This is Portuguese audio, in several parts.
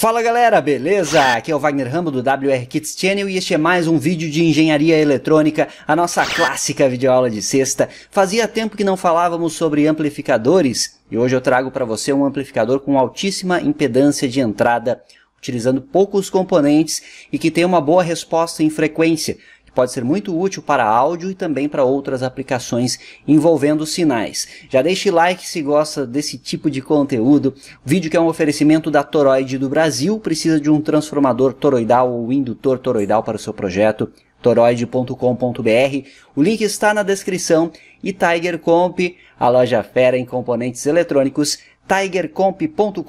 Fala galera, beleza? Aqui é o Wagner Rambo do WR Kids Channel e este é mais um vídeo de engenharia eletrônica, a nossa clássica videoaula de sexta. Fazia tempo que não falávamos sobre amplificadores e hoje eu trago para você um amplificador com altíssima impedância de entrada, utilizando poucos componentes e que tem uma boa resposta em frequência, que pode ser muito útil para áudio e também para outras aplicações envolvendo sinais. Já deixe like se gosta desse tipo de conteúdo. O vídeo que é um oferecimento da Toroid do Brasil precisa de um transformador toroidal ou indutor toroidal para o seu projeto toroid.com.br. O link está na descrição e Tiger Comp, a loja fera em componentes eletrônicos, tigercomp.com.br.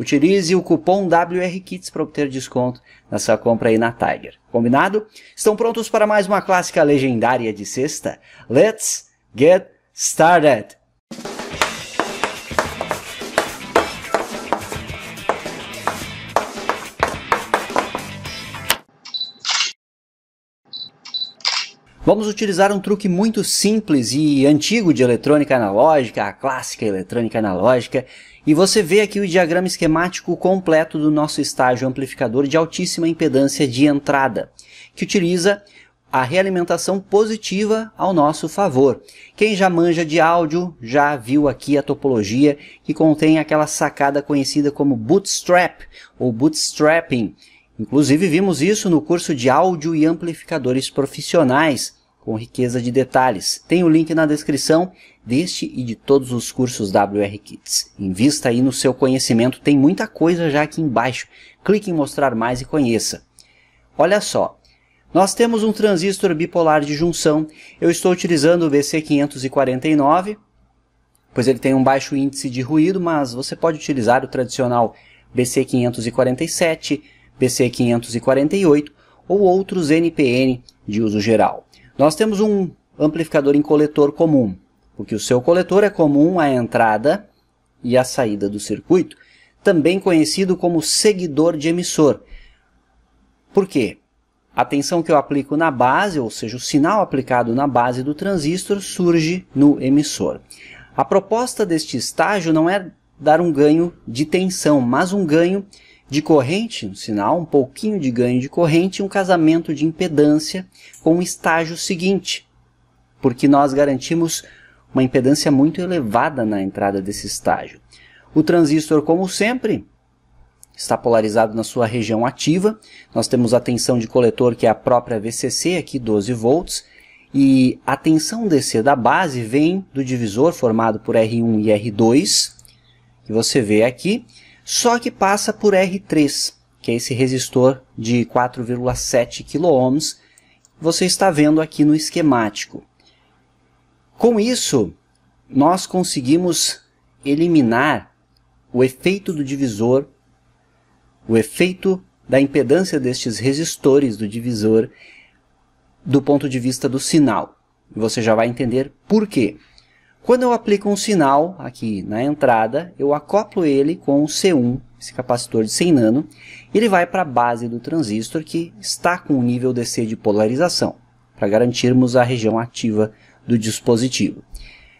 Utilize o cupom WRKITS para obter desconto na sua compra aí na Tiger. Combinado? Estão prontos para mais uma clássica legendária de sexta? Let's get started! Vamos utilizar um truque muito simples e antigo de eletrônica analógica, a clássica eletrônica analógica, e você vê aqui o diagrama esquemático completo do nosso estágio amplificador de altíssima impedância de entrada, que utiliza a realimentação positiva ao nosso favor. Quem já manja de áudio já viu aqui a topologia que contém aquela sacada conhecida como bootstrap ou bootstrapping. Inclusive vimos isso no curso de áudio e amplificadores profissionais, com riqueza de detalhes. Tem o link na descrição deste e de todos os cursos WR Kits. Invista aí no seu conhecimento, tem muita coisa já aqui embaixo. Clique em mostrar mais e conheça. Olha só, nós temos um transistor bipolar de junção. Eu estou utilizando o BC549, pois ele tem um baixo índice de ruído, mas você pode utilizar o tradicional BC547, BC548 ou outros NPN de uso geral. Nós temos um amplificador em coletor comum, porque o seu coletor é comum à entrada e à saída do circuito, também conhecido como seguidor de emissor. Por quê? A tensão que eu aplico na base, ou seja, o sinal aplicado na base do transistor, surge no emissor. A proposta deste estágio não é dar um ganho de tensão, mas um ganho de corrente, um sinal, um pouquinho de ganho de corrente, um casamento de impedância com o estágio seguinte, porque nós garantimos uma impedância muito elevada na entrada desse estágio. O transistor, como sempre, está polarizado na sua região ativa. Nós temos a tensão de coletor, que é a própria VCC, aqui 12 volts, e a tensão DC da base vem do divisor formado por R1 e R2, que você vê aqui, só que passa por R3, que é esse resistor de 4,7 kΩ, você está vendo aqui no esquemático. Com isso, nós conseguimos eliminar o efeito do divisor, o efeito da impedância destes resistores do divisor do ponto de vista do sinal. Você já vai entender por quê. Quando eu aplico um sinal aqui na entrada, eu acoplo ele com o C1, esse capacitor de 100 nano, e ele vai para a base do transistor que está com um nível DC de polarização, para garantirmos a região ativa do dispositivo.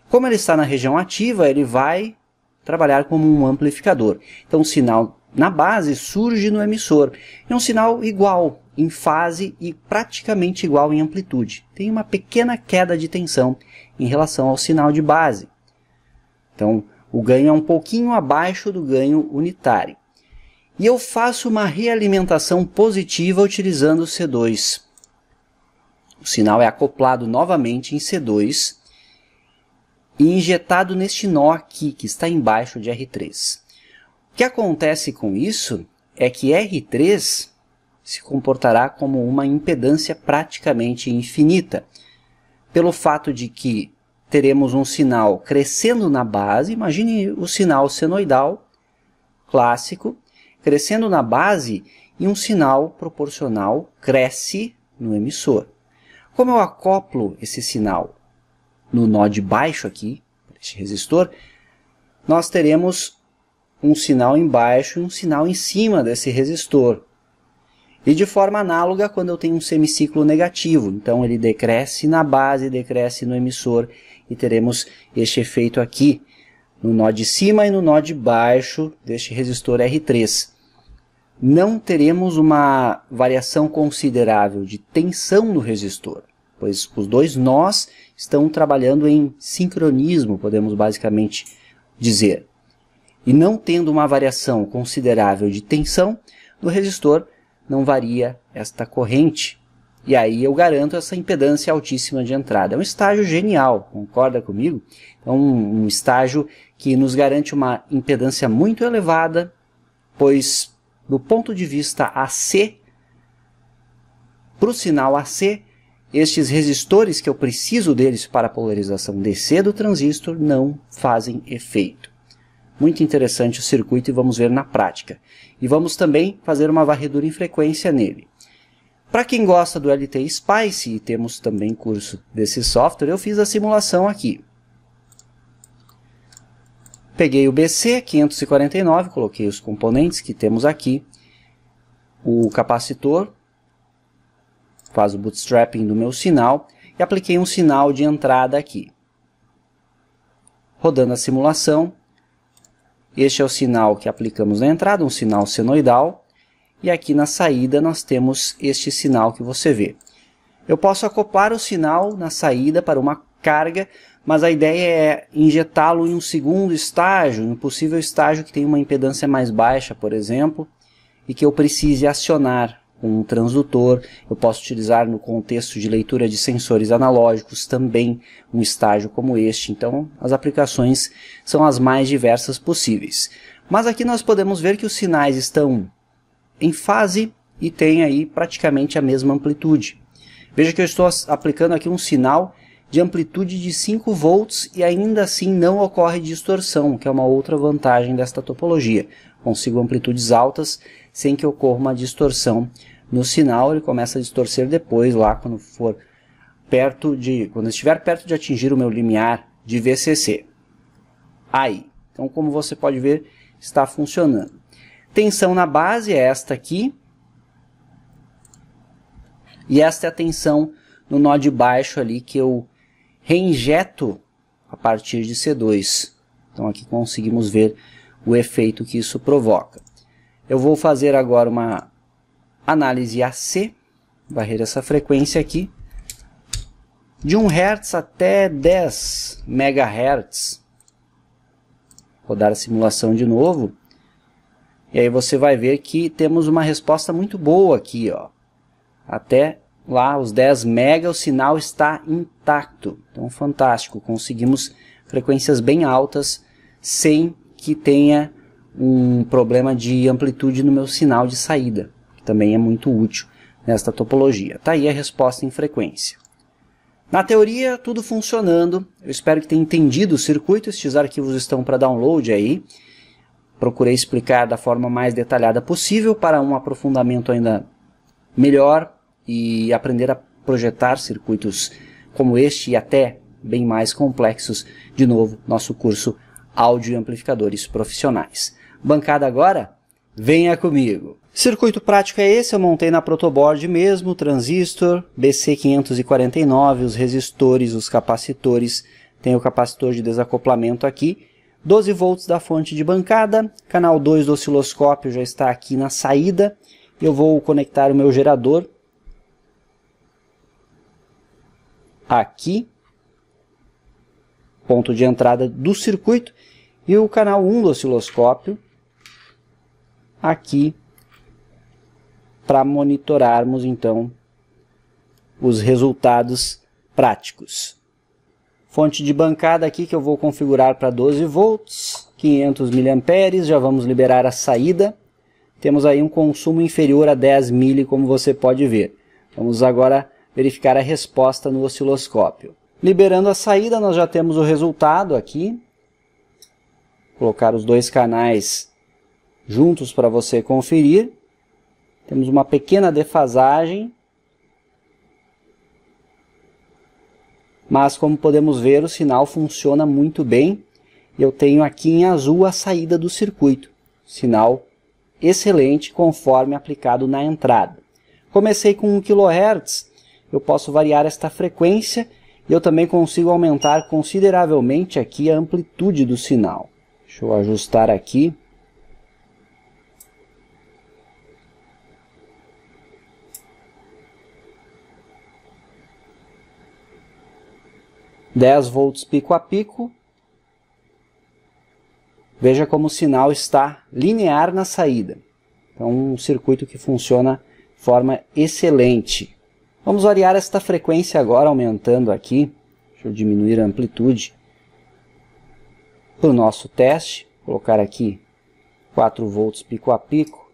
Como ele está na região ativa, ele vai trabalhar como um amplificador. Então, o sinal na base surge no emissor. É um sinal igual em fase e praticamente igual em amplitude. Tem uma pequena queda de tensão em relação ao sinal de base. Então, o ganho é um pouquinho abaixo do ganho unitário. E eu faço uma realimentação positiva utilizando o C2. O sinal é acoplado novamente em C2 e injetado neste nó aqui, que está embaixo de R3 que acontece com isso é que R3 se comportará como uma impedância praticamente infinita, pelo fato de que teremos um sinal crescendo na base, imagine o sinal senoidal clássico, crescendo na base e um sinal proporcional cresce no emissor. Como eu acoplo esse sinal no nó de baixo aqui, este resistor, nós teremos um sinal embaixo e um sinal em cima desse resistor. E de forma análoga, quando eu tenho um semiciclo negativo, então ele decresce na base, decresce no emissor, e teremos este efeito aqui, no nó de cima e no nó de baixo deste resistor R3. Não teremos uma variação considerável de tensão no resistor, pois os dois nós estão trabalhando em sincronismo, podemos basicamente dizer. E não tendo uma variação considerável de tensão, no resistor não varia esta corrente. E aí eu garanto essa impedância altíssima de entrada. É um estágio genial, concorda comigo? É um, um estágio que nos garante uma impedância muito elevada, pois do ponto de vista AC, para o sinal AC, estes resistores que eu preciso deles para a polarização DC do transistor não fazem efeito. Muito interessante o circuito e vamos ver na prática. E vamos também fazer uma varredura em frequência nele. Para quem gosta do LT Spice, e temos também curso desse software, eu fiz a simulação aqui. Peguei o BC549, coloquei os componentes que temos aqui, o capacitor, faz o bootstrapping do meu sinal, e apliquei um sinal de entrada aqui. Rodando a simulação, este é o sinal que aplicamos na entrada, um sinal senoidal. E aqui na saída nós temos este sinal que você vê. Eu posso acoplar o sinal na saída para uma carga, mas a ideia é injetá-lo em um segundo estágio, um possível estágio que tem uma impedância mais baixa, por exemplo, e que eu precise acionar um transdutor, eu posso utilizar no contexto de leitura de sensores analógicos também um estágio como este. Então, as aplicações são as mais diversas possíveis. Mas aqui nós podemos ver que os sinais estão em fase e têm aí praticamente a mesma amplitude. Veja que eu estou aplicando aqui um sinal de amplitude de 5 volts e ainda assim não ocorre distorção, que é uma outra vantagem desta topologia. Consigo amplitudes altas sem que ocorra uma distorção no sinal, ele começa a distorcer depois, lá quando for perto de, quando estiver perto de atingir o meu limiar de VCC. Aí, então como você pode ver, está funcionando. Tensão na base é esta aqui, e esta é a tensão no nó de baixo ali que eu reinjeto a partir de C2. Então aqui conseguimos ver o efeito que isso provoca. Eu vou fazer agora uma análise AC, varrer essa frequência aqui, de 1 Hz até 10 MHz. Rodar a simulação de novo. E aí você vai ver que temos uma resposta muito boa aqui, ó. Até lá, os 10 MHz, o sinal está intacto. Então, fantástico, conseguimos frequências bem altas sem que tenha um problema de amplitude no meu sinal de saída, que também é muito útil nesta topologia. Está aí a resposta em frequência. Na teoria, tudo funcionando. Eu espero que tenha entendido o circuito. Estes arquivos estão para download aí. Procurei explicar da forma mais detalhada possível para um aprofundamento ainda melhor e aprender a projetar circuitos como este e até bem mais complexos. De novo, nosso curso Áudio e Amplificadores Profissionais bancada agora? Venha comigo! Circuito prático é esse, eu montei na protoboard mesmo, transistor, BC549, os resistores, os capacitores, tem o capacitor de desacoplamento aqui, 12 volts da fonte de bancada, canal 2 do osciloscópio já está aqui na saída, eu vou conectar o meu gerador aqui, ponto de entrada do circuito, e o canal 1 do osciloscópio, aqui para monitorarmos então os resultados práticos. Fonte de bancada aqui que eu vou configurar para 12 volts, 500 mA, já vamos liberar a saída. Temos aí um consumo inferior a 10 mili, como você pode ver. Vamos agora verificar a resposta no osciloscópio. Liberando a saída, nós já temos o resultado aqui. Vou colocar os dois canais juntos para você conferir. Temos uma pequena defasagem, mas como podemos ver, o sinal funciona muito bem. Eu tenho aqui em azul a saída do circuito, sinal excelente conforme aplicado na entrada. Comecei com 1 kHz, eu posso variar esta frequência e eu também consigo aumentar consideravelmente aqui a amplitude do sinal. Deixa eu ajustar aqui. 10 volts pico a pico. Veja como o sinal está linear na saída. Então, um circuito que funciona de forma excelente. Vamos variar esta frequência agora, aumentando aqui. Deixa eu diminuir a amplitude. Para o nosso teste, colocar aqui 4 volts pico a pico.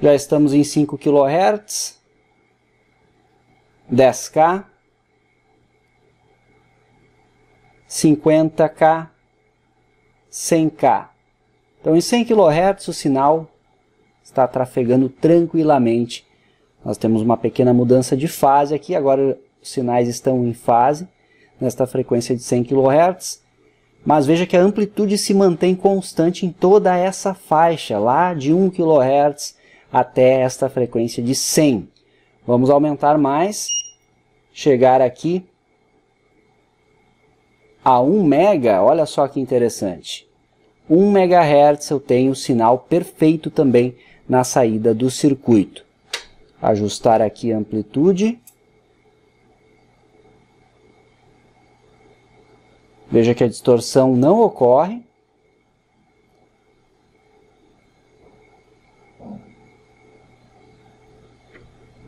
Já estamos em 5 kHz. 10K, 50K, 100K. Então, em 100 kHz o sinal está trafegando tranquilamente. Nós temos uma pequena mudança de fase aqui, agora os sinais estão em fase nesta frequência de 100 kHz. Mas veja que a amplitude se mantém constante em toda essa faixa, lá de 1 kHz até esta frequência de 100. Vamos aumentar mais chegar aqui a 1 mega, olha só que interessante. 1 MHz eu tenho o sinal perfeito também na saída do circuito. Ajustar aqui a amplitude. Veja que a distorção não ocorre.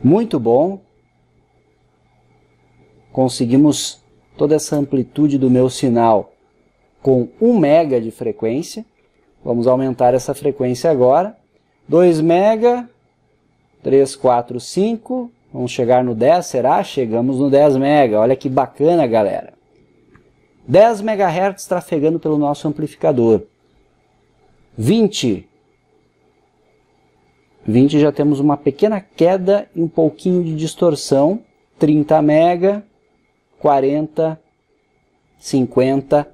Muito bom conseguimos toda essa amplitude do meu sinal com 1 mega de frequência. Vamos aumentar essa frequência agora. 2 mega, 3, 4, 5. Vamos chegar no 10, será? Chegamos no 10 mega. Olha que bacana, galera. 10 MHz trafegando pelo nosso amplificador. 20. 20 já temos uma pequena queda e um pouquinho de distorção. 30 mega, 40, 50,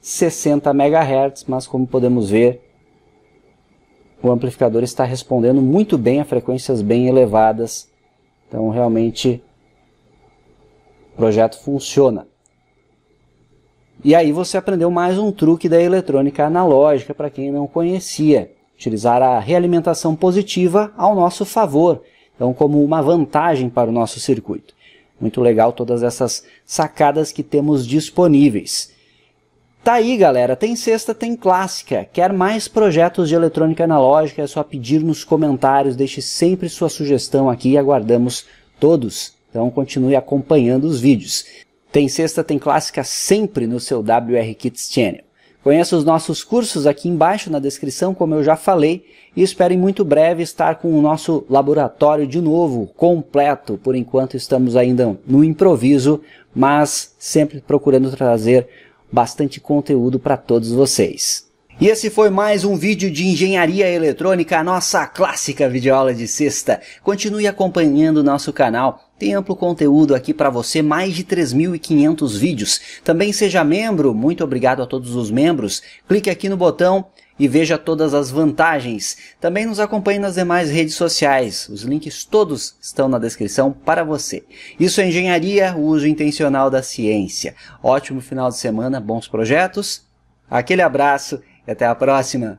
60 MHz, mas como podemos ver, o amplificador está respondendo muito bem a frequências bem elevadas. Então, realmente, o projeto funciona. E aí você aprendeu mais um truque da eletrônica analógica para quem não conhecia. Utilizar a realimentação positiva ao nosso favor, então como uma vantagem para o nosso circuito. Muito legal todas essas sacadas que temos disponíveis. Tá aí, galera. Tem sexta, tem clássica. Quer mais projetos de eletrônica analógica? É só pedir nos comentários. Deixe sempre sua sugestão aqui e aguardamos todos. Então continue acompanhando os vídeos. Tem sexta, tem clássica sempre no seu WR Kits Channel. Conheça os nossos cursos aqui embaixo na descrição, como eu já falei, e espero em muito breve estar com o nosso laboratório de novo, completo. Por enquanto estamos ainda no improviso, mas sempre procurando trazer bastante conteúdo para todos vocês. E esse foi mais um vídeo de engenharia eletrônica, a nossa clássica videoaula de sexta. Continue acompanhando nosso canal. Tem amplo conteúdo aqui para você, mais de 3.500 vídeos. Também seja membro, muito obrigado a todos os membros. Clique aqui no botão e veja todas as vantagens. Também nos acompanhe nas demais redes sociais. Os links todos estão na descrição para você. Isso é engenharia, o uso intencional da ciência. Ótimo final de semana, bons projetos. Aquele abraço até a próxima!